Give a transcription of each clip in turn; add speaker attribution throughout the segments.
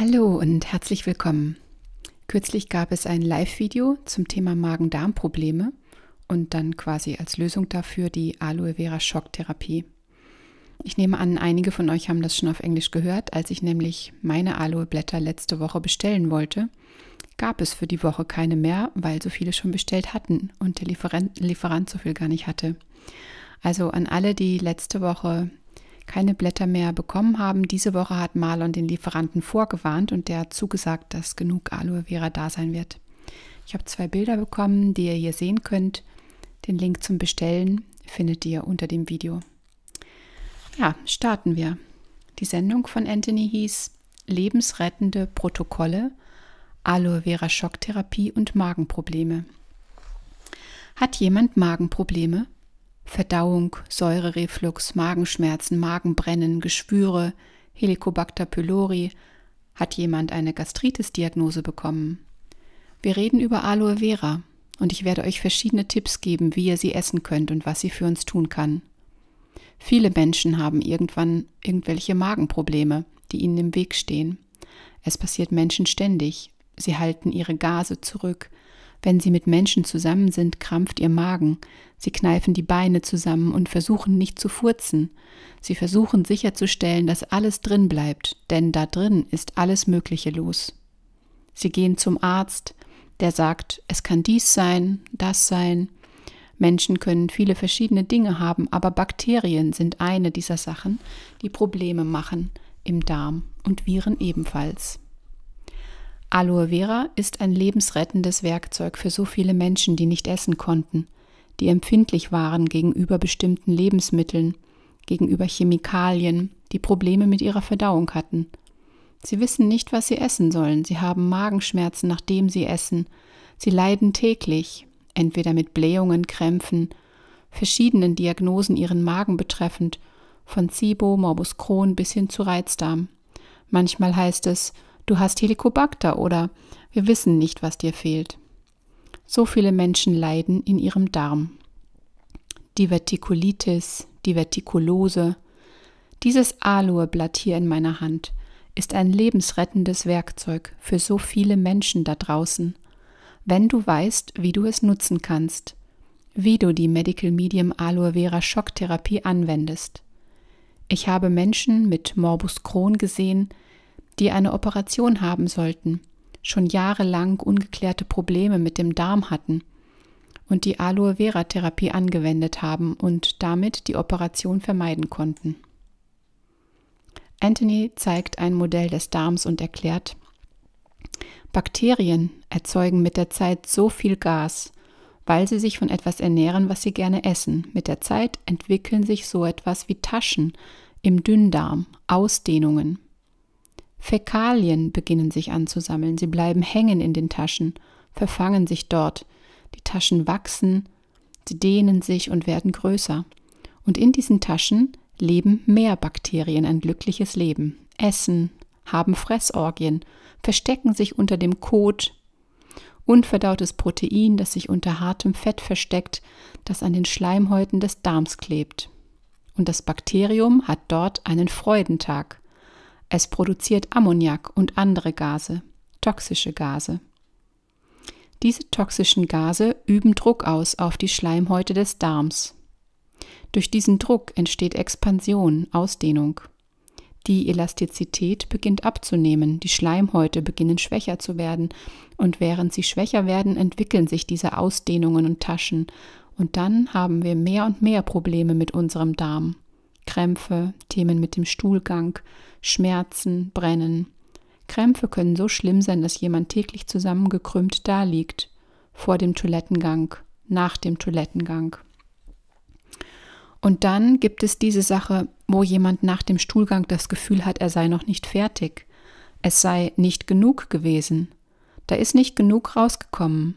Speaker 1: Hallo und herzlich willkommen. Kürzlich gab es ein Live-Video zum Thema Magen-Darm-Probleme und dann quasi als Lösung dafür die Aloe Vera Schocktherapie. Ich nehme an, einige von euch haben das schon auf Englisch gehört. Als ich nämlich meine Aloe-Blätter letzte Woche bestellen wollte, gab es für die Woche keine mehr, weil so viele schon bestellt hatten und der Lieferant, Lieferant so viel gar nicht hatte. Also an alle, die letzte Woche keine Blätter mehr bekommen haben. Diese Woche hat Marlon den Lieferanten vorgewarnt und der hat zugesagt, dass genug Aloe Vera da sein wird. Ich habe zwei Bilder bekommen, die ihr hier sehen könnt. Den Link zum Bestellen findet ihr unter dem Video. Ja, starten wir. Die Sendung von Anthony hieß Lebensrettende Protokolle, Aloe Vera Schocktherapie und Magenprobleme. Hat jemand Magenprobleme? Verdauung, Säurereflux, Magenschmerzen, Magenbrennen, Geschwüre, Helicobacter pylori. Hat jemand eine Gastritis-Diagnose bekommen? Wir reden über Aloe Vera und ich werde euch verschiedene Tipps geben, wie ihr sie essen könnt und was sie für uns tun kann. Viele Menschen haben irgendwann irgendwelche Magenprobleme, die ihnen im Weg stehen. Es passiert Menschen ständig. Sie halten ihre Gase zurück, wenn sie mit Menschen zusammen sind, krampft ihr Magen. Sie kneifen die Beine zusammen und versuchen nicht zu furzen. Sie versuchen sicherzustellen, dass alles drin bleibt, denn da drin ist alles Mögliche los. Sie gehen zum Arzt, der sagt, es kann dies sein, das sein. Menschen können viele verschiedene Dinge haben, aber Bakterien sind eine dieser Sachen, die Probleme machen im Darm und Viren ebenfalls. Aloe Vera ist ein lebensrettendes Werkzeug für so viele Menschen, die nicht essen konnten, die empfindlich waren gegenüber bestimmten Lebensmitteln, gegenüber Chemikalien, die Probleme mit ihrer Verdauung hatten. Sie wissen nicht, was sie essen sollen, sie haben Magenschmerzen, nachdem sie essen, sie leiden täglich, entweder mit Blähungen, Krämpfen, verschiedenen Diagnosen ihren Magen betreffend, von Zibo, Morbus Crohn bis hin zu Reizdarm. Manchmal heißt es, du hast Helicobacter oder wir wissen nicht, was dir fehlt. So viele Menschen leiden in ihrem Darm. Divertikulitis, Divertikulose. Dieses Aloeblatt hier in meiner Hand ist ein lebensrettendes Werkzeug für so viele Menschen da draußen, wenn du weißt, wie du es nutzen kannst, wie du die Medical Medium Aloe Vera Schocktherapie anwendest. Ich habe Menschen mit Morbus Crohn gesehen, die eine Operation haben sollten, schon jahrelang ungeklärte Probleme mit dem Darm hatten und die Aloe Vera Therapie angewendet haben und damit die Operation vermeiden konnten. Anthony zeigt ein Modell des Darms und erklärt, Bakterien erzeugen mit der Zeit so viel Gas, weil sie sich von etwas ernähren, was sie gerne essen. Mit der Zeit entwickeln sich so etwas wie Taschen im Dünndarm, Ausdehnungen. Fäkalien beginnen sich anzusammeln, sie bleiben hängen in den Taschen, verfangen sich dort, die Taschen wachsen, sie dehnen sich und werden größer. Und in diesen Taschen leben mehr Bakterien ein glückliches Leben, essen, haben Fressorgien, verstecken sich unter dem Kot, unverdautes Protein, das sich unter hartem Fett versteckt, das an den Schleimhäuten des Darms klebt. Und das Bakterium hat dort einen Freudentag. Es produziert Ammoniak und andere Gase, toxische Gase. Diese toxischen Gase üben Druck aus auf die Schleimhäute des Darms. Durch diesen Druck entsteht Expansion, Ausdehnung. Die Elastizität beginnt abzunehmen, die Schleimhäute beginnen schwächer zu werden, und während sie schwächer werden, entwickeln sich diese Ausdehnungen und Taschen, und dann haben wir mehr und mehr Probleme mit unserem Darm. Krämpfe, Themen mit dem Stuhlgang, Schmerzen, Brennen. Krämpfe können so schlimm sein, dass jemand täglich zusammengekrümmt daliegt, vor dem Toilettengang, nach dem Toilettengang. Und dann gibt es diese Sache, wo jemand nach dem Stuhlgang das Gefühl hat, er sei noch nicht fertig, es sei nicht genug gewesen, da ist nicht genug rausgekommen.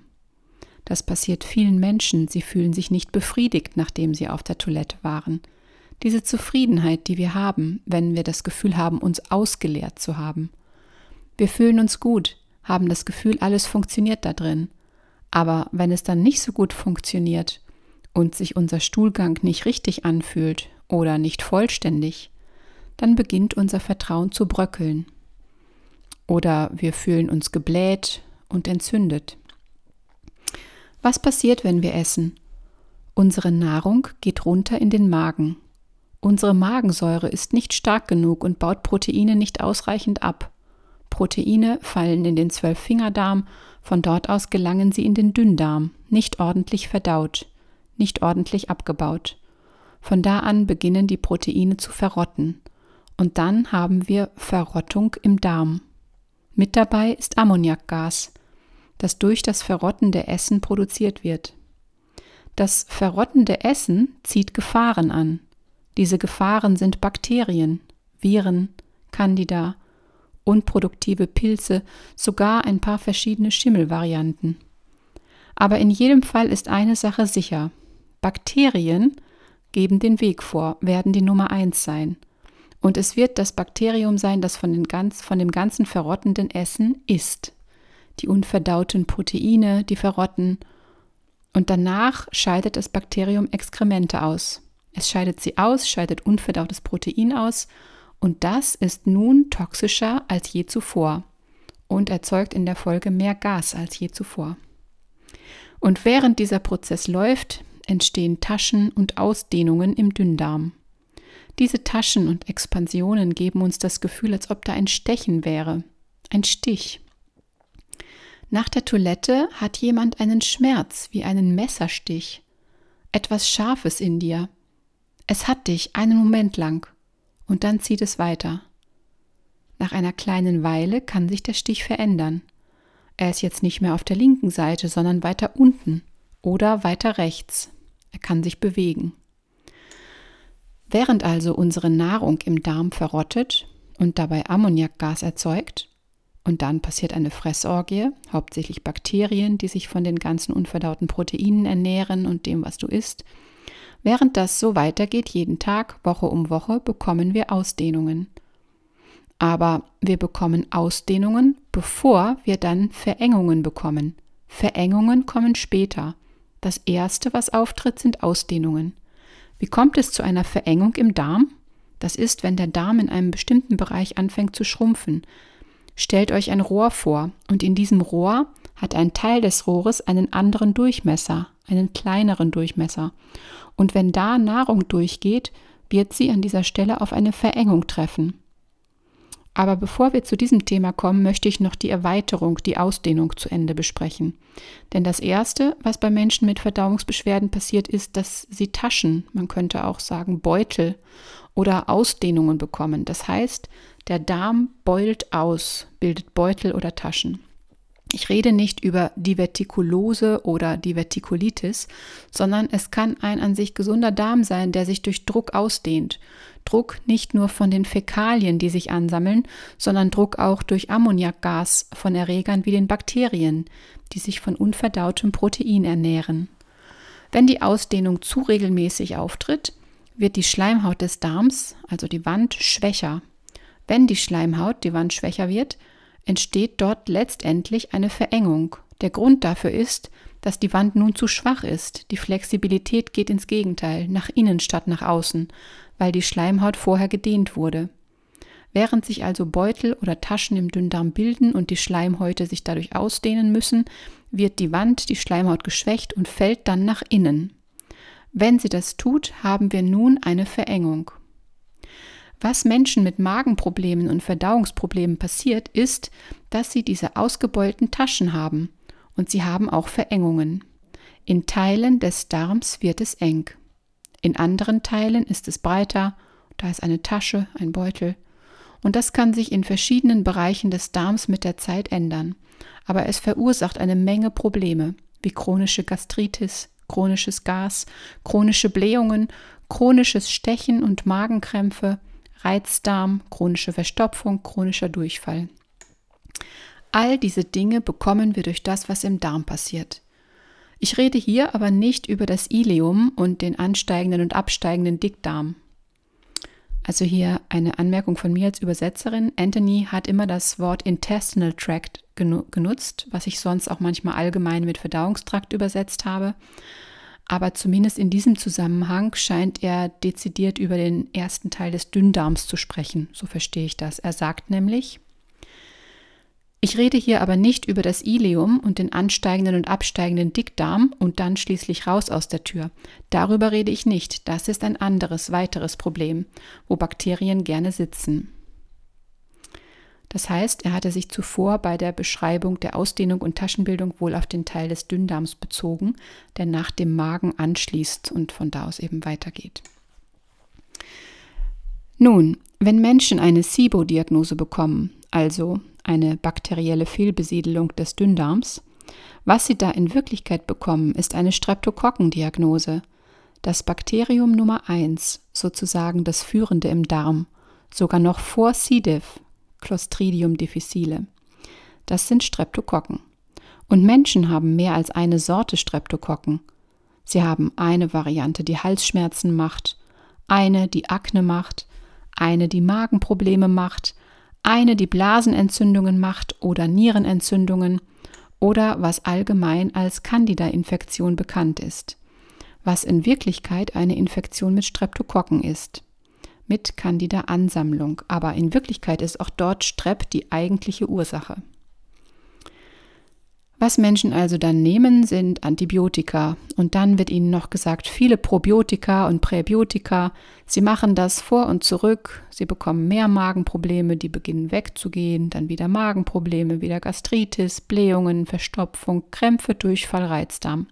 Speaker 1: Das passiert vielen Menschen, sie fühlen sich nicht befriedigt, nachdem sie auf der Toilette waren. Diese Zufriedenheit, die wir haben, wenn wir das Gefühl haben, uns ausgeleert zu haben. Wir fühlen uns gut, haben das Gefühl, alles funktioniert da drin. Aber wenn es dann nicht so gut funktioniert und sich unser Stuhlgang nicht richtig anfühlt oder nicht vollständig, dann beginnt unser Vertrauen zu bröckeln. Oder wir fühlen uns gebläht und entzündet. Was passiert, wenn wir essen? Unsere Nahrung geht runter in den Magen Unsere Magensäure ist nicht stark genug und baut Proteine nicht ausreichend ab. Proteine fallen in den Zwölffingerdarm, von dort aus gelangen sie in den Dünndarm, nicht ordentlich verdaut, nicht ordentlich abgebaut. Von da an beginnen die Proteine zu verrotten. Und dann haben wir Verrottung im Darm. Mit dabei ist Ammoniakgas, das durch das verrottende Essen produziert wird. Das verrottende Essen zieht Gefahren an. Diese Gefahren sind Bakterien, Viren, Candida, unproduktive Pilze, sogar ein paar verschiedene Schimmelvarianten. Aber in jedem Fall ist eine Sache sicher. Bakterien geben den Weg vor, werden die Nummer eins sein. Und es wird das Bakterium sein, das von, ganz, von dem ganzen verrottenden Essen isst. Die unverdauten Proteine, die verrotten. Und danach scheidet das Bakterium Exkremente aus. Es scheidet sie aus, scheidet unverdautes Protein aus und das ist nun toxischer als je zuvor und erzeugt in der Folge mehr Gas als je zuvor. Und während dieser Prozess läuft, entstehen Taschen und Ausdehnungen im Dünndarm. Diese Taschen und Expansionen geben uns das Gefühl, als ob da ein Stechen wäre, ein Stich. Nach der Toilette hat jemand einen Schmerz wie einen Messerstich, etwas Scharfes in dir, es hat dich einen Moment lang und dann zieht es weiter. Nach einer kleinen Weile kann sich der Stich verändern. Er ist jetzt nicht mehr auf der linken Seite, sondern weiter unten oder weiter rechts. Er kann sich bewegen. Während also unsere Nahrung im Darm verrottet und dabei Ammoniakgas erzeugt, und dann passiert eine Fressorgie, hauptsächlich Bakterien, die sich von den ganzen unverdauten Proteinen ernähren und dem, was du isst, Während das so weitergeht, jeden Tag, Woche um Woche, bekommen wir Ausdehnungen. Aber wir bekommen Ausdehnungen, bevor wir dann Verengungen bekommen. Verengungen kommen später. Das Erste, was auftritt, sind Ausdehnungen. Wie kommt es zu einer Verengung im Darm? Das ist, wenn der Darm in einem bestimmten Bereich anfängt zu schrumpfen, Stellt euch ein Rohr vor und in diesem Rohr hat ein Teil des Rohres einen anderen Durchmesser, einen kleineren Durchmesser. Und wenn da Nahrung durchgeht, wird sie an dieser Stelle auf eine Verengung treffen. Aber bevor wir zu diesem Thema kommen, möchte ich noch die Erweiterung, die Ausdehnung zu Ende besprechen. Denn das Erste, was bei Menschen mit Verdauungsbeschwerden passiert, ist, dass sie Taschen, man könnte auch sagen Beutel oder Ausdehnungen bekommen. Das heißt, der Darm beult aus, bildet Beutel oder Taschen. Ich rede nicht über Divertikulose oder Divertikulitis, sondern es kann ein an sich gesunder Darm sein, der sich durch Druck ausdehnt. Druck nicht nur von den Fäkalien, die sich ansammeln, sondern Druck auch durch Ammoniakgas von Erregern wie den Bakterien, die sich von unverdautem Protein ernähren. Wenn die Ausdehnung zu regelmäßig auftritt, wird die Schleimhaut des Darms, also die Wand, schwächer wenn die Schleimhaut, die Wand schwächer wird, entsteht dort letztendlich eine Verengung. Der Grund dafür ist, dass die Wand nun zu schwach ist. Die Flexibilität geht ins Gegenteil, nach innen statt nach außen, weil die Schleimhaut vorher gedehnt wurde. Während sich also Beutel oder Taschen im Dünndarm bilden und die Schleimhäute sich dadurch ausdehnen müssen, wird die Wand, die Schleimhaut geschwächt und fällt dann nach innen. Wenn sie das tut, haben wir nun eine Verengung. Was Menschen mit Magenproblemen und Verdauungsproblemen passiert, ist, dass sie diese ausgebeulten Taschen haben und sie haben auch Verengungen. In Teilen des Darms wird es eng. In anderen Teilen ist es breiter, da ist eine Tasche, ein Beutel. Und das kann sich in verschiedenen Bereichen des Darms mit der Zeit ändern. Aber es verursacht eine Menge Probleme, wie chronische Gastritis, chronisches Gas, chronische Blähungen, chronisches Stechen und Magenkrämpfe, Reizdarm, chronische Verstopfung, chronischer Durchfall. All diese Dinge bekommen wir durch das, was im Darm passiert. Ich rede hier aber nicht über das Ileum und den ansteigenden und absteigenden Dickdarm. Also hier eine Anmerkung von mir als Übersetzerin. Anthony hat immer das Wort Intestinal Tract genu genutzt, was ich sonst auch manchmal allgemein mit Verdauungstrakt übersetzt habe aber zumindest in diesem Zusammenhang scheint er dezidiert über den ersten Teil des Dünndarms zu sprechen, so verstehe ich das. Er sagt nämlich, ich rede hier aber nicht über das Ileum und den ansteigenden und absteigenden Dickdarm und dann schließlich raus aus der Tür. Darüber rede ich nicht, das ist ein anderes, weiteres Problem, wo Bakterien gerne sitzen. Das heißt, er hatte sich zuvor bei der Beschreibung der Ausdehnung und Taschenbildung wohl auf den Teil des Dünndarms bezogen, der nach dem Magen anschließt und von da aus eben weitergeht. Nun, wenn Menschen eine SIBO-Diagnose bekommen, also eine bakterielle Fehlbesiedelung des Dünndarms, was sie da in Wirklichkeit bekommen, ist eine Streptokokkendiagnose, das Bakterium Nummer 1, sozusagen das führende im Darm, sogar noch vor C. diff, Clostridium difficile. Das sind Streptokokken. Und Menschen haben mehr als eine Sorte Streptokokken. Sie haben eine Variante, die Halsschmerzen macht, eine, die Akne macht, eine, die Magenprobleme macht, eine, die Blasenentzündungen macht oder Nierenentzündungen oder was allgemein als Candida-Infektion bekannt ist, was in Wirklichkeit eine Infektion mit Streptokokken ist mit Candida-Ansammlung, aber in Wirklichkeit ist auch dort Strepp die eigentliche Ursache. Was Menschen also dann nehmen, sind Antibiotika. Und dann wird ihnen noch gesagt, viele Probiotika und Präbiotika. Sie machen das vor und zurück. Sie bekommen mehr Magenprobleme, die beginnen wegzugehen. Dann wieder Magenprobleme, wieder Gastritis, Blähungen, Verstopfung, Krämpfe, Durchfall, Reizdarm.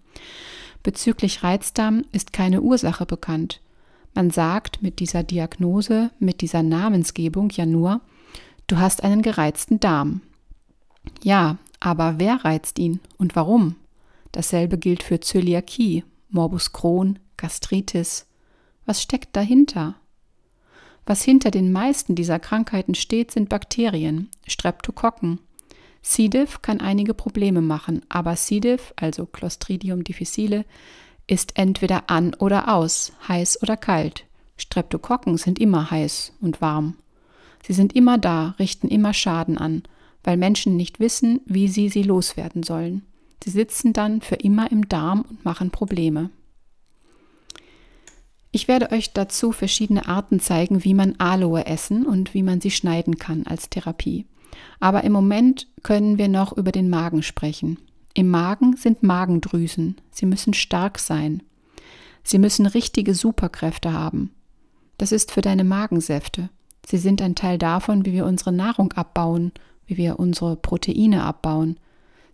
Speaker 1: Bezüglich Reizdarm ist keine Ursache bekannt. Man sagt mit dieser Diagnose, mit dieser Namensgebung ja nur, du hast einen gereizten Darm. Ja, aber wer reizt ihn und warum? Dasselbe gilt für Zöliakie, Morbus Crohn, Gastritis. Was steckt dahinter? Was hinter den meisten dieser Krankheiten steht, sind Bakterien, Streptokokken. C. diff kann einige Probleme machen, aber C. diff, also Clostridium difficile, ist entweder an oder aus, heiß oder kalt. Streptokokken sind immer heiß und warm. Sie sind immer da, richten immer Schaden an, weil Menschen nicht wissen, wie sie sie loswerden sollen. Sie sitzen dann für immer im Darm und machen Probleme. Ich werde euch dazu verschiedene Arten zeigen, wie man Aloe essen und wie man sie schneiden kann als Therapie. Aber im Moment können wir noch über den Magen sprechen. Im Magen sind Magendrüsen. Sie müssen stark sein. Sie müssen richtige Superkräfte haben. Das ist für deine Magensäfte. Sie sind ein Teil davon, wie wir unsere Nahrung abbauen, wie wir unsere Proteine abbauen.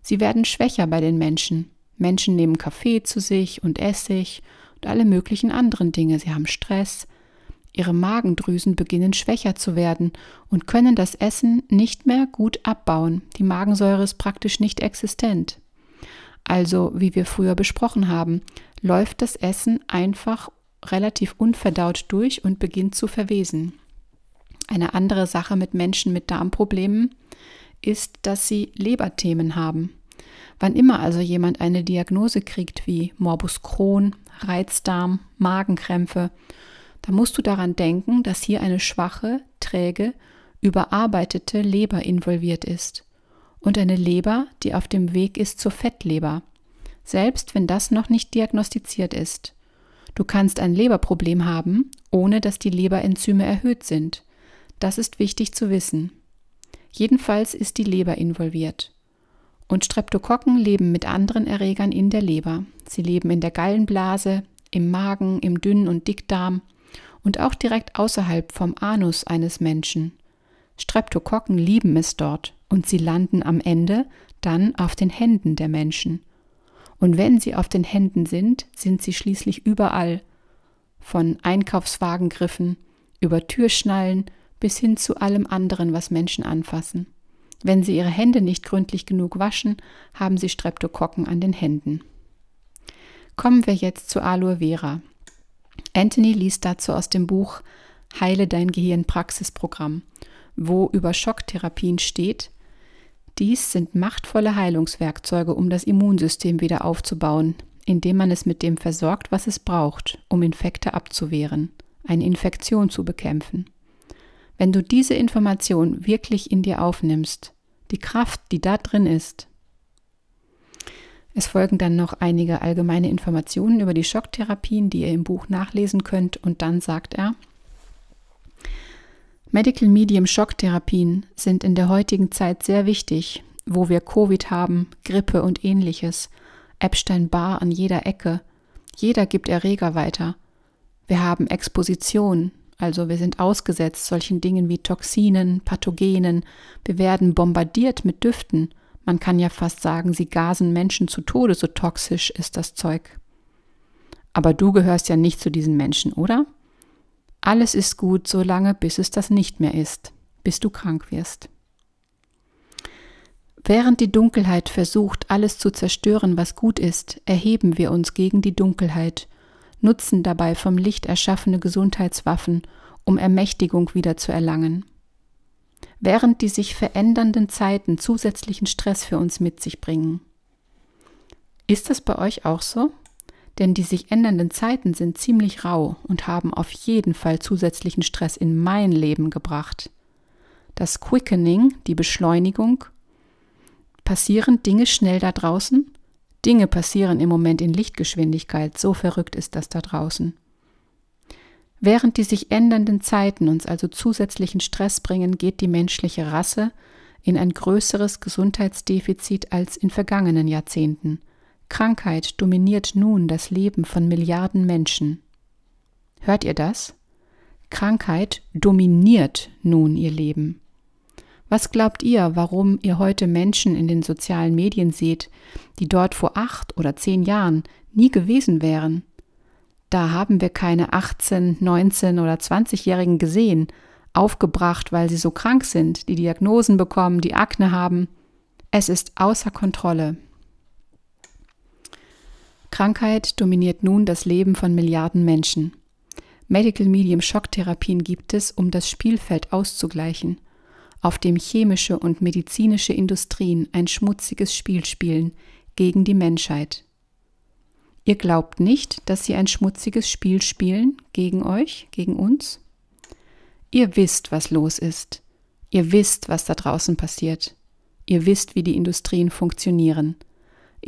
Speaker 1: Sie werden schwächer bei den Menschen. Menschen nehmen Kaffee zu sich und Essig und alle möglichen anderen Dinge. Sie haben Stress. Ihre Magendrüsen beginnen schwächer zu werden und können das Essen nicht mehr gut abbauen. Die Magensäure ist praktisch nicht existent. Also wie wir früher besprochen haben, läuft das Essen einfach relativ unverdaut durch und beginnt zu verwesen. Eine andere Sache mit Menschen mit Darmproblemen ist, dass sie Leberthemen haben. Wann immer also jemand eine Diagnose kriegt wie Morbus Crohn, Reizdarm, Magenkrämpfe, da musst du daran denken, dass hier eine schwache, träge, überarbeitete Leber involviert ist und eine Leber, die auf dem Weg ist zur Fettleber, selbst wenn das noch nicht diagnostiziert ist. Du kannst ein Leberproblem haben, ohne dass die Leberenzyme erhöht sind. Das ist wichtig zu wissen. Jedenfalls ist die Leber involviert. Und Streptokokken leben mit anderen Erregern in der Leber. Sie leben in der Gallenblase, im Magen, im Dünn- und Dickdarm und auch direkt außerhalb vom Anus eines Menschen. Streptokokken lieben es dort und sie landen am Ende dann auf den Händen der Menschen. Und wenn sie auf den Händen sind, sind sie schließlich überall, von Einkaufswagengriffen über Türschnallen bis hin zu allem anderen, was Menschen anfassen. Wenn sie ihre Hände nicht gründlich genug waschen, haben sie Streptokokken an den Händen. Kommen wir jetzt zu Aloe Vera. Anthony liest dazu aus dem Buch Heile dein Gehirn Praxisprogramm, wo über Schocktherapien steht, dies sind machtvolle Heilungswerkzeuge, um das Immunsystem wieder aufzubauen, indem man es mit dem versorgt, was es braucht, um Infekte abzuwehren, eine Infektion zu bekämpfen. Wenn du diese Information wirklich in dir aufnimmst, die Kraft, die da drin ist, es folgen dann noch einige allgemeine Informationen über die Schocktherapien, die ihr im Buch nachlesen könnt, und dann sagt er, Medical Medium Schocktherapien sind in der heutigen Zeit sehr wichtig, wo wir Covid haben, Grippe und ähnliches, Epstein-Barr an jeder Ecke. Jeder gibt Erreger weiter. Wir haben Exposition, also wir sind ausgesetzt solchen Dingen wie Toxinen, Pathogenen, wir werden bombardiert mit Düften. Man kann ja fast sagen, sie gasen Menschen zu Tode, so toxisch ist das Zeug. Aber du gehörst ja nicht zu diesen Menschen, oder? Alles ist gut, solange bis es das nicht mehr ist, bis du krank wirst. Während die Dunkelheit versucht, alles zu zerstören, was gut ist, erheben wir uns gegen die Dunkelheit, nutzen dabei vom Licht erschaffene Gesundheitswaffen, um Ermächtigung wieder zu erlangen. Während die sich verändernden Zeiten zusätzlichen Stress für uns mit sich bringen. Ist das bei euch auch so? denn die sich ändernden Zeiten sind ziemlich rau und haben auf jeden Fall zusätzlichen Stress in mein Leben gebracht. Das Quickening, die Beschleunigung, passieren Dinge schnell da draußen? Dinge passieren im Moment in Lichtgeschwindigkeit, so verrückt ist das da draußen. Während die sich ändernden Zeiten uns also zusätzlichen Stress bringen, geht die menschliche Rasse in ein größeres Gesundheitsdefizit als in vergangenen Jahrzehnten. Krankheit dominiert nun das Leben von Milliarden Menschen. Hört ihr das? Krankheit dominiert nun ihr Leben. Was glaubt ihr, warum ihr heute Menschen in den sozialen Medien seht, die dort vor acht oder zehn Jahren nie gewesen wären? Da haben wir keine 18, 19 oder 20-Jährigen gesehen, aufgebracht, weil sie so krank sind, die Diagnosen bekommen, die Akne haben. Es ist außer Kontrolle. Krankheit dominiert nun das Leben von Milliarden Menschen. Medical Medium Schocktherapien gibt es, um das Spielfeld auszugleichen, auf dem chemische und medizinische Industrien ein schmutziges Spiel spielen gegen die Menschheit. Ihr glaubt nicht, dass sie ein schmutziges Spiel spielen gegen euch, gegen uns? Ihr wisst, was los ist. Ihr wisst, was da draußen passiert. Ihr wisst, wie die Industrien funktionieren.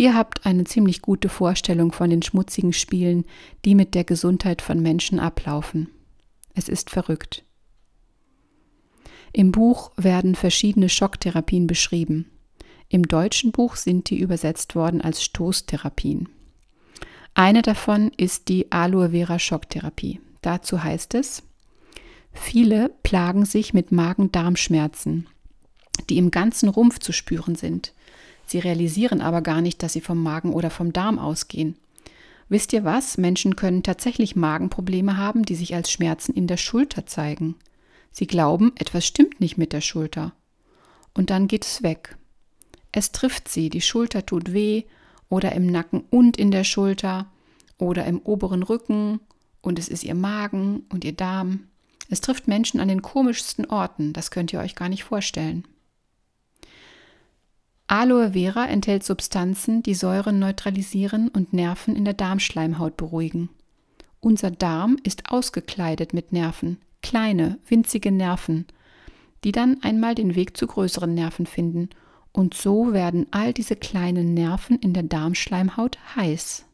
Speaker 1: Ihr habt eine ziemlich gute Vorstellung von den schmutzigen Spielen, die mit der Gesundheit von Menschen ablaufen. Es ist verrückt. Im Buch werden verschiedene Schocktherapien beschrieben. Im deutschen Buch sind die übersetzt worden als Stoßtherapien. Eine davon ist die Aloe Vera Schocktherapie. Dazu heißt es, viele plagen sich mit magen darm schmerzen die im ganzen Rumpf zu spüren sind. Sie realisieren aber gar nicht, dass sie vom Magen oder vom Darm ausgehen. Wisst ihr was? Menschen können tatsächlich Magenprobleme haben, die sich als Schmerzen in der Schulter zeigen. Sie glauben, etwas stimmt nicht mit der Schulter. Und dann geht es weg. Es trifft sie, die Schulter tut weh oder im Nacken und in der Schulter oder im oberen Rücken und es ist ihr Magen und ihr Darm. Es trifft Menschen an den komischsten Orten, das könnt ihr euch gar nicht vorstellen. Aloe Vera enthält Substanzen, die Säuren neutralisieren und Nerven in der Darmschleimhaut beruhigen. Unser Darm ist ausgekleidet mit Nerven, kleine, winzige Nerven, die dann einmal den Weg zu größeren Nerven finden, und so werden all diese kleinen Nerven in der Darmschleimhaut heiß.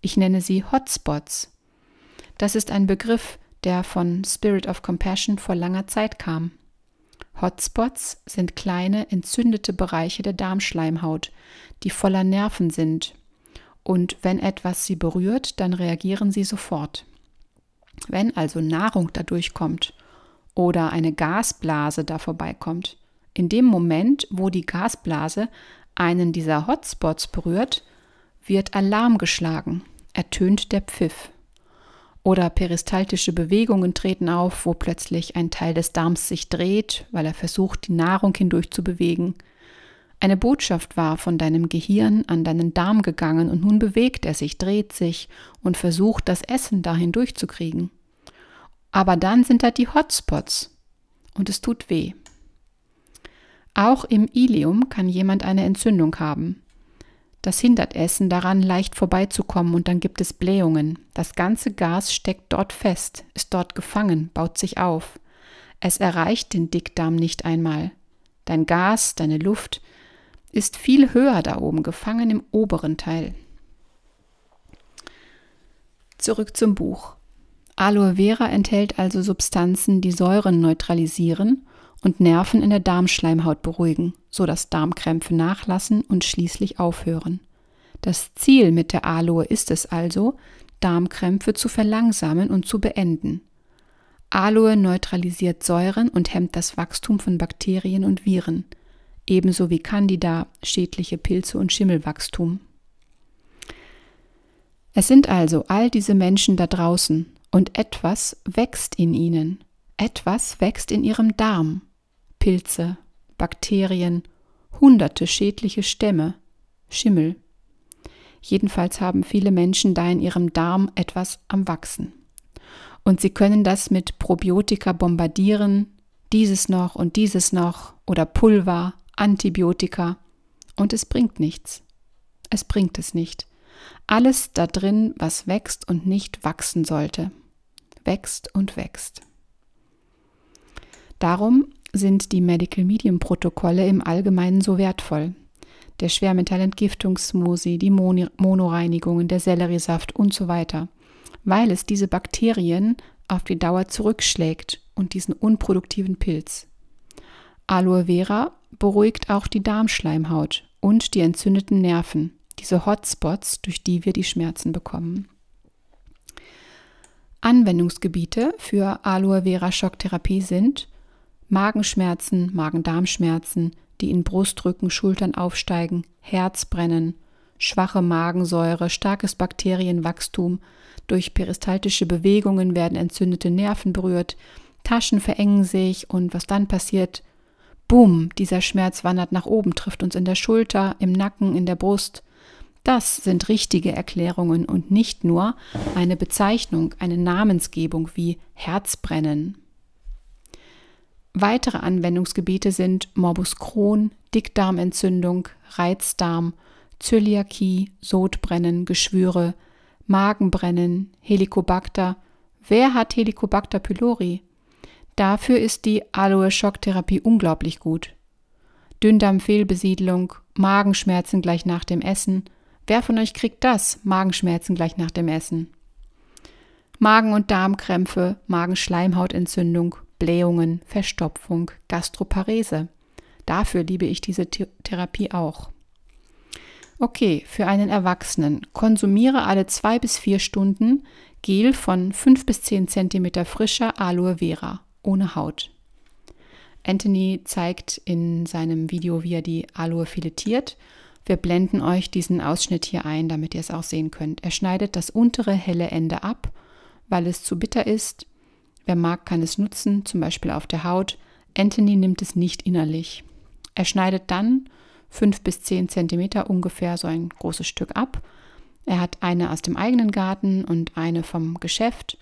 Speaker 1: Ich nenne sie Hotspots. Das ist ein Begriff, der von Spirit of Compassion vor langer Zeit kam. Hotspots sind kleine entzündete Bereiche der Darmschleimhaut, die voller Nerven sind. Und wenn etwas sie berührt, dann reagieren sie sofort. Wenn also Nahrung dadurch kommt oder eine Gasblase da vorbeikommt, in dem Moment, wo die Gasblase einen dieser Hotspots berührt, wird Alarm geschlagen, ertönt der Pfiff. Oder peristaltische Bewegungen treten auf, wo plötzlich ein Teil des Darms sich dreht, weil er versucht, die Nahrung hindurch zu bewegen. Eine Botschaft war von deinem Gehirn an deinen Darm gegangen und nun bewegt er sich, dreht sich und versucht, das Essen dahin durchzukriegen. Aber dann sind da die Hotspots und es tut weh. Auch im Ilium kann jemand eine Entzündung haben. Das hindert Essen daran, leicht vorbeizukommen und dann gibt es Blähungen. Das ganze Gas steckt dort fest, ist dort gefangen, baut sich auf. Es erreicht den Dickdarm nicht einmal. Dein Gas, deine Luft ist viel höher da oben, gefangen im oberen Teil. Zurück zum Buch. Aloe Vera enthält also Substanzen, die Säuren neutralisieren und Nerven in der Darmschleimhaut beruhigen, so dass Darmkrämpfe nachlassen und schließlich aufhören. Das Ziel mit der Aloe ist es also, Darmkrämpfe zu verlangsamen und zu beenden. Aloe neutralisiert Säuren und hemmt das Wachstum von Bakterien und Viren, ebenso wie Candida, schädliche Pilze und Schimmelwachstum. Es sind also all diese Menschen da draußen und etwas wächst in ihnen. Etwas wächst in ihrem Darm. Pilze, Bakterien, hunderte schädliche Stämme, Schimmel. Jedenfalls haben viele Menschen da in ihrem Darm etwas am Wachsen. Und sie können das mit Probiotika bombardieren, dieses noch und dieses noch oder Pulver, Antibiotika. Und es bringt nichts. Es bringt es nicht. Alles da drin, was wächst und nicht wachsen sollte, wächst und wächst. Darum sind die Medical Medium Protokolle im Allgemeinen so wertvoll. Der Schwermetallentgiftungssmoothie, die Monoreinigungen, der Selleriesaft und so weiter. Weil es diese Bakterien auf die Dauer zurückschlägt und diesen unproduktiven Pilz. Aloe Vera beruhigt auch die Darmschleimhaut und die entzündeten Nerven, diese Hotspots, durch die wir die Schmerzen bekommen. Anwendungsgebiete für Aloe Vera Schocktherapie sind Magenschmerzen, Magen-Darmschmerzen, die in Brustrücken, Schultern aufsteigen, Herzbrennen, schwache Magensäure, starkes Bakterienwachstum, durch peristaltische Bewegungen werden entzündete Nerven berührt, Taschen verengen sich und was dann passiert? Bumm, dieser Schmerz wandert nach oben, trifft uns in der Schulter, im Nacken, in der Brust. Das sind richtige Erklärungen und nicht nur eine Bezeichnung, eine Namensgebung wie Herzbrennen. Weitere Anwendungsgebiete sind Morbus Crohn, Dickdarmentzündung, Reizdarm, Zöliakie, Sodbrennen, Geschwüre, Magenbrennen, Helicobacter. Wer hat Helicobacter pylori? Dafür ist die Aloe-Schocktherapie unglaublich gut. Dünndarmfehlbesiedlung, Magenschmerzen gleich nach dem Essen. Wer von euch kriegt das? Magenschmerzen gleich nach dem Essen. Magen- und Darmkrämpfe, Magenschleimhautentzündung, Blähungen, Verstopfung, Gastroparese. Dafür liebe ich diese The Therapie auch. Okay, für einen Erwachsenen konsumiere alle zwei bis vier Stunden Gel von fünf bis zehn Zentimeter frischer Aloe Vera ohne Haut. Anthony zeigt in seinem Video, wie er die Aloe filetiert. Wir blenden euch diesen Ausschnitt hier ein, damit ihr es auch sehen könnt. Er schneidet das untere helle Ende ab, weil es zu bitter ist. Wer mag, kann es nutzen, zum Beispiel auf der Haut. Anthony nimmt es nicht innerlich. Er schneidet dann 5 bis 10 cm ungefähr so ein großes Stück ab. Er hat eine aus dem eigenen Garten und eine vom Geschäft.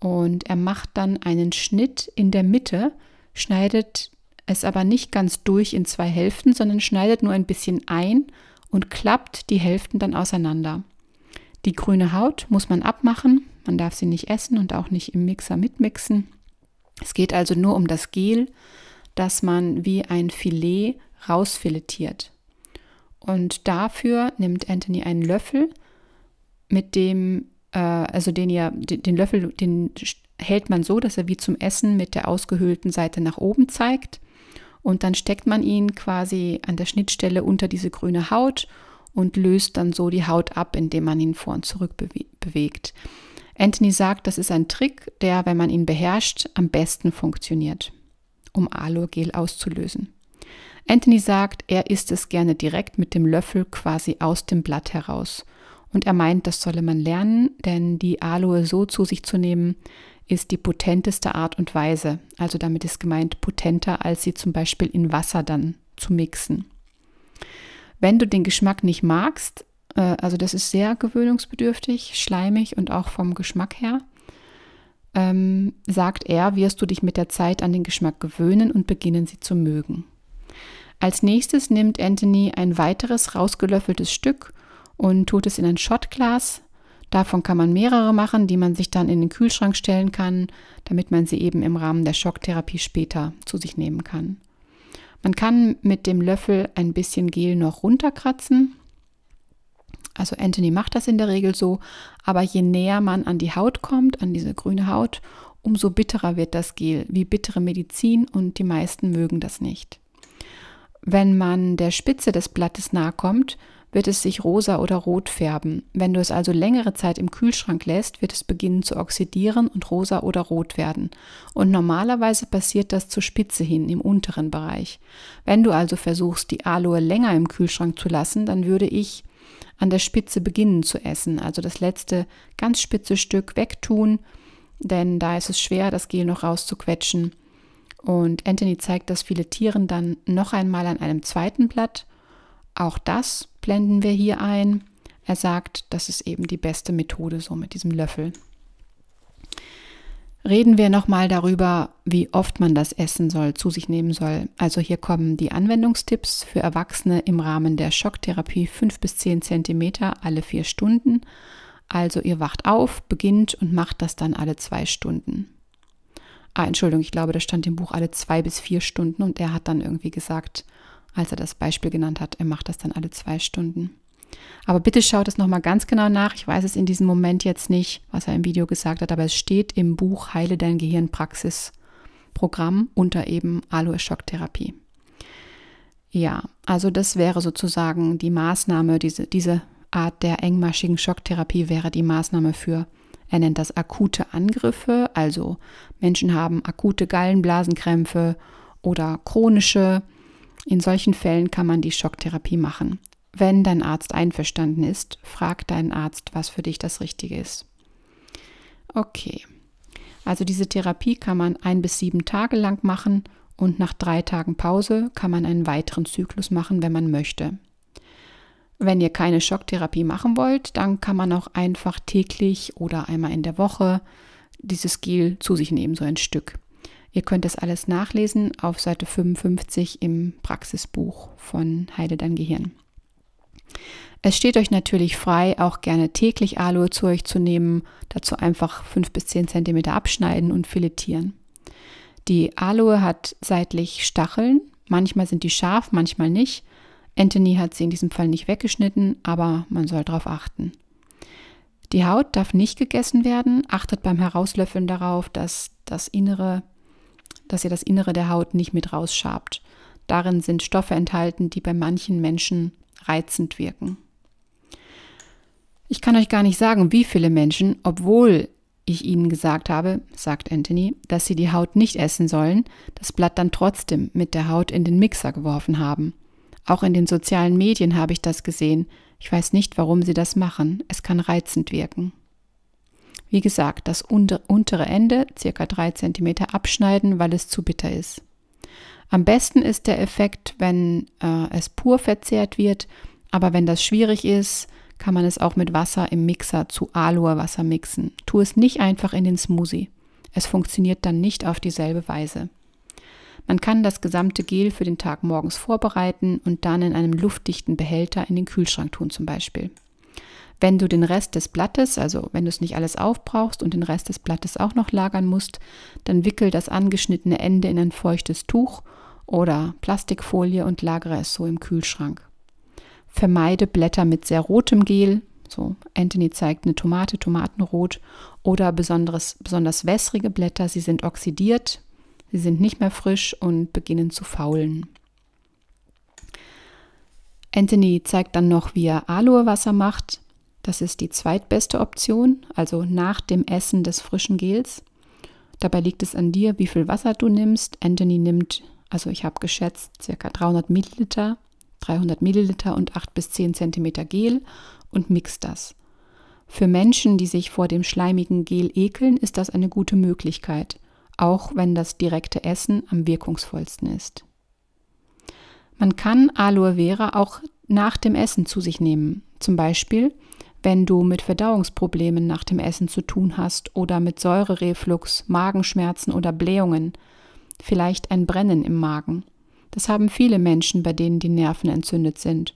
Speaker 1: Und er macht dann einen Schnitt in der Mitte, schneidet es aber nicht ganz durch in zwei Hälften, sondern schneidet nur ein bisschen ein und klappt die Hälften dann auseinander. Die grüne Haut muss man abmachen, man darf sie nicht essen und auch nicht im Mixer mitmixen. Es geht also nur um das Gel, das man wie ein Filet rausfiletiert. Und dafür nimmt Anthony einen Löffel, mit dem, äh, also den ihr, den Löffel, den hält man so, dass er wie zum Essen mit der ausgehöhlten Seite nach oben zeigt. Und dann steckt man ihn quasi an der Schnittstelle unter diese grüne Haut und löst dann so die Haut ab, indem man ihn vor und zurück bewegt. Anthony sagt, das ist ein Trick, der, wenn man ihn beherrscht, am besten funktioniert, um Alugel auszulösen. Anthony sagt, er isst es gerne direkt mit dem Löffel quasi aus dem Blatt heraus. Und er meint, das solle man lernen, denn die Aloe so zu sich zu nehmen, ist die potenteste Art und Weise. Also damit ist gemeint potenter, als sie zum Beispiel in Wasser dann zu mixen. Wenn du den Geschmack nicht magst, äh, also das ist sehr gewöhnungsbedürftig, schleimig und auch vom Geschmack her. Ähm, sagt er, wirst du dich mit der Zeit an den Geschmack gewöhnen und beginnen sie zu mögen. Als nächstes nimmt Anthony ein weiteres rausgelöffeltes Stück und tut es in ein Schottglas. Davon kann man mehrere machen, die man sich dann in den Kühlschrank stellen kann, damit man sie eben im Rahmen der Schocktherapie später zu sich nehmen kann. Man kann mit dem Löffel ein bisschen Gel noch runterkratzen also Anthony macht das in der Regel so, aber je näher man an die Haut kommt, an diese grüne Haut, umso bitterer wird das Gel, wie bittere Medizin und die meisten mögen das nicht. Wenn man der Spitze des Blattes nahe kommt, wird es sich rosa oder rot färben. Wenn du es also längere Zeit im Kühlschrank lässt, wird es beginnen zu oxidieren und rosa oder rot werden. Und normalerweise passiert das zur Spitze hin im unteren Bereich. Wenn du also versuchst, die Aloe länger im Kühlschrank zu lassen, dann würde ich an der Spitze beginnen zu essen. Also das letzte ganz spitze Stück wegtun, denn da ist es schwer, das Gel noch rauszuquetschen. Und Anthony zeigt das Filetieren dann noch einmal an einem zweiten Blatt. Auch das blenden wir hier ein. Er sagt, das ist eben die beste Methode so mit diesem Löffel reden wir nochmal darüber, wie oft man das Essen soll, zu sich nehmen soll. Also hier kommen die Anwendungstipps für Erwachsene im Rahmen der Schocktherapie 5 bis 10 cm alle vier Stunden. Also ihr wacht auf, beginnt und macht das dann alle zwei Stunden. Ah, Entschuldigung, ich glaube, das stand im Buch alle zwei bis vier Stunden und er hat dann irgendwie gesagt, als er das Beispiel genannt hat, er macht das dann alle zwei Stunden. Aber bitte schaut es nochmal ganz genau nach. Ich weiß es in diesem Moment jetzt nicht, was er im Video gesagt hat, aber es steht im Buch Heile dein Gehirn Praxis Programm unter eben Aloe-Schocktherapie. Ja, also das wäre sozusagen die Maßnahme, diese, diese Art der engmaschigen Schocktherapie wäre die Maßnahme für, er nennt das akute Angriffe, also Menschen haben akute Gallenblasenkrämpfe oder chronische. In solchen Fällen kann man die Schocktherapie machen. Wenn dein Arzt einverstanden ist, frag deinen Arzt, was für dich das Richtige ist. Okay, also diese Therapie kann man ein bis sieben Tage lang machen und nach drei Tagen Pause kann man einen weiteren Zyklus machen, wenn man möchte. Wenn ihr keine Schocktherapie machen wollt, dann kann man auch einfach täglich oder einmal in der Woche dieses Gel zu sich nehmen, so ein Stück. Ihr könnt das alles nachlesen auf Seite 55 im Praxisbuch von Heide dein Gehirn. Es steht euch natürlich frei, auch gerne täglich Aloe zu euch zu nehmen, dazu einfach 5 bis 10 cm abschneiden und filetieren. Die Aloe hat seitlich Stacheln, manchmal sind die scharf, manchmal nicht. Anthony hat sie in diesem Fall nicht weggeschnitten, aber man soll darauf achten. Die Haut darf nicht gegessen werden. Achtet beim Herauslöffeln darauf, dass das Innere, dass ihr das Innere der Haut nicht mit rausschabt. Darin sind Stoffe enthalten, die bei manchen Menschen reizend wirken. Ich kann euch gar nicht sagen, wie viele Menschen, obwohl ich ihnen gesagt habe, sagt Anthony, dass sie die Haut nicht essen sollen, das Blatt dann trotzdem mit der Haut in den Mixer geworfen haben. Auch in den sozialen Medien habe ich das gesehen. Ich weiß nicht, warum sie das machen. Es kann reizend wirken. Wie gesagt, das untere Ende, circa 3 cm, abschneiden, weil es zu bitter ist. Am besten ist der Effekt, wenn äh, es pur verzehrt wird, aber wenn das schwierig ist, kann man es auch mit Wasser im Mixer zu Aloe-Wasser mixen. Tu es nicht einfach in den Smoothie. Es funktioniert dann nicht auf dieselbe Weise. Man kann das gesamte Gel für den Tag morgens vorbereiten und dann in einem luftdichten Behälter in den Kühlschrank tun zum Beispiel. Wenn du den Rest des Blattes, also wenn du es nicht alles aufbrauchst und den Rest des Blattes auch noch lagern musst, dann wickel das angeschnittene Ende in ein feuchtes Tuch oder Plastikfolie und lagere es so im Kühlschrank. Vermeide Blätter mit sehr rotem Gel, so Anthony zeigt eine Tomate, Tomatenrot oder besonders, besonders wässrige Blätter, sie sind oxidiert, sie sind nicht mehr frisch und beginnen zu faulen. Anthony zeigt dann noch, wie er Aloe macht. Das ist die zweitbeste Option, also nach dem Essen des frischen Gels. Dabei liegt es an dir, wie viel Wasser du nimmst. Anthony nimmt, also ich habe geschätzt, ca. 300 Milliliter, 300 Milliliter und 8 bis 10 Zentimeter Gel und mixt das. Für Menschen, die sich vor dem schleimigen Gel ekeln, ist das eine gute Möglichkeit, auch wenn das direkte Essen am wirkungsvollsten ist. Man kann Aloe Vera auch nach dem Essen zu sich nehmen. Zum Beispiel, wenn du mit Verdauungsproblemen nach dem Essen zu tun hast oder mit Säurereflux, Magenschmerzen oder Blähungen, vielleicht ein Brennen im Magen. Das haben viele Menschen, bei denen die Nerven entzündet sind.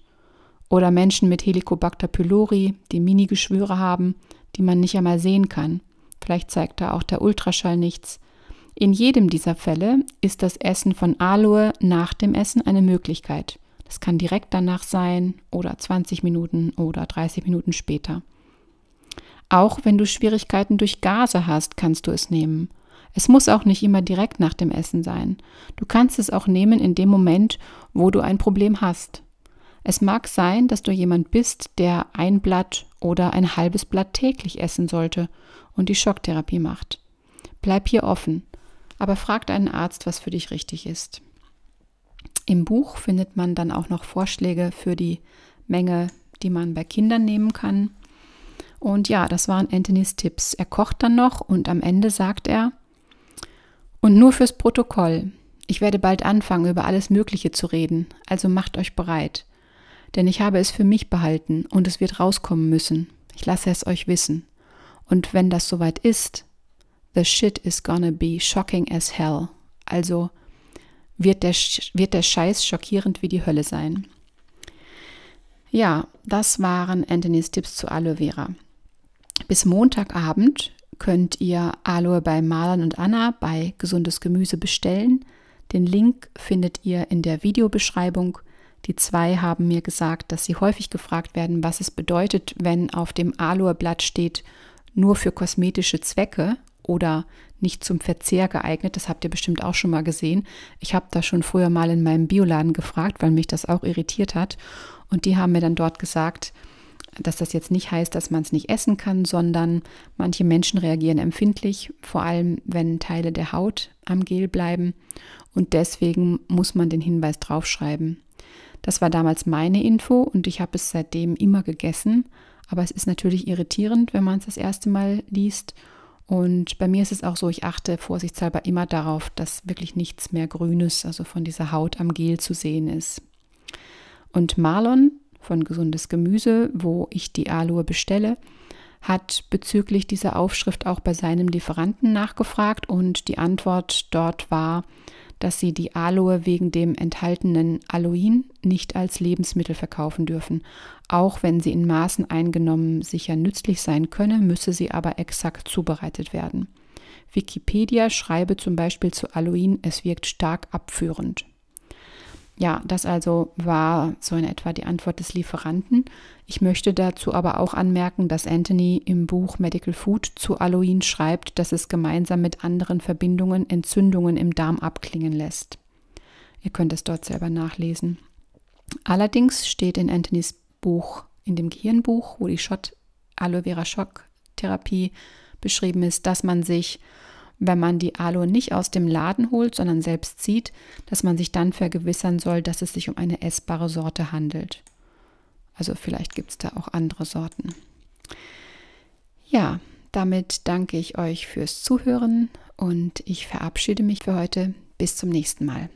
Speaker 1: Oder Menschen mit Helicobacter pylori, die Minigeschwüre haben, die man nicht einmal sehen kann. Vielleicht zeigt da auch der Ultraschall nichts. In jedem dieser Fälle ist das Essen von Aloe nach dem Essen eine Möglichkeit. Das kann direkt danach sein oder 20 Minuten oder 30 Minuten später. Auch wenn du Schwierigkeiten durch Gase hast, kannst du es nehmen. Es muss auch nicht immer direkt nach dem Essen sein. Du kannst es auch nehmen in dem Moment, wo du ein Problem hast. Es mag sein, dass du jemand bist, der ein Blatt oder ein halbes Blatt täglich essen sollte und die Schocktherapie macht. Bleib hier offen, aber frag deinen Arzt, was für dich richtig ist. Im Buch findet man dann auch noch Vorschläge für die Menge, die man bei Kindern nehmen kann. Und ja, das waren Anthonys Tipps. Er kocht dann noch und am Ende sagt er, und nur fürs Protokoll. Ich werde bald anfangen, über alles Mögliche zu reden, also macht euch bereit. Denn ich habe es für mich behalten und es wird rauskommen müssen. Ich lasse es euch wissen. Und wenn das soweit ist, the shit is gonna be shocking as hell. Also wird der, wird der Scheiß schockierend wie die Hölle sein. Ja, das waren Anthony's Tipps zu Aloe Vera. Bis Montagabend könnt ihr Aloe bei Marlon und Anna bei Gesundes Gemüse bestellen. Den Link findet ihr in der Videobeschreibung. Die zwei haben mir gesagt, dass sie häufig gefragt werden, was es bedeutet, wenn auf dem Aloe-Blatt steht, nur für kosmetische Zwecke oder nicht zum Verzehr geeignet. Das habt ihr bestimmt auch schon mal gesehen. Ich habe da schon früher mal in meinem Bioladen gefragt, weil mich das auch irritiert hat. Und die haben mir dann dort gesagt, dass das jetzt nicht heißt, dass man es nicht essen kann, sondern manche Menschen reagieren empfindlich, vor allem wenn Teile der Haut am Gel bleiben. Und deswegen muss man den Hinweis draufschreiben. Das war damals meine Info und ich habe es seitdem immer gegessen. Aber es ist natürlich irritierend, wenn man es das erste Mal liest und bei mir ist es auch so, ich achte vorsichtshalber immer darauf, dass wirklich nichts mehr Grünes, also von dieser Haut am Gel zu sehen ist. Und Marlon von Gesundes Gemüse, wo ich die Alue bestelle, hat bezüglich dieser Aufschrift auch bei seinem Lieferanten nachgefragt und die Antwort dort war, dass sie die Aloe wegen dem enthaltenen Aloin nicht als Lebensmittel verkaufen dürfen. Auch wenn sie in Maßen eingenommen sicher nützlich sein könne, müsse sie aber exakt zubereitet werden. Wikipedia schreibe zum Beispiel zu Aloin, es wirkt stark abführend. Ja, das also war so in etwa die Antwort des Lieferanten. Ich möchte dazu aber auch anmerken, dass Anthony im Buch Medical Food zu Aloin schreibt, dass es gemeinsam mit anderen Verbindungen Entzündungen im Darm abklingen lässt. Ihr könnt es dort selber nachlesen. Allerdings steht in Anthonys Buch, in dem Gehirnbuch, wo die Schott Aloe Vera Schock Therapie beschrieben ist, dass man sich wenn man die Alu nicht aus dem Laden holt, sondern selbst zieht, dass man sich dann vergewissern soll, dass es sich um eine essbare Sorte handelt. Also vielleicht gibt es da auch andere Sorten. Ja, damit danke ich euch fürs Zuhören und ich verabschiede mich für heute. Bis zum nächsten Mal.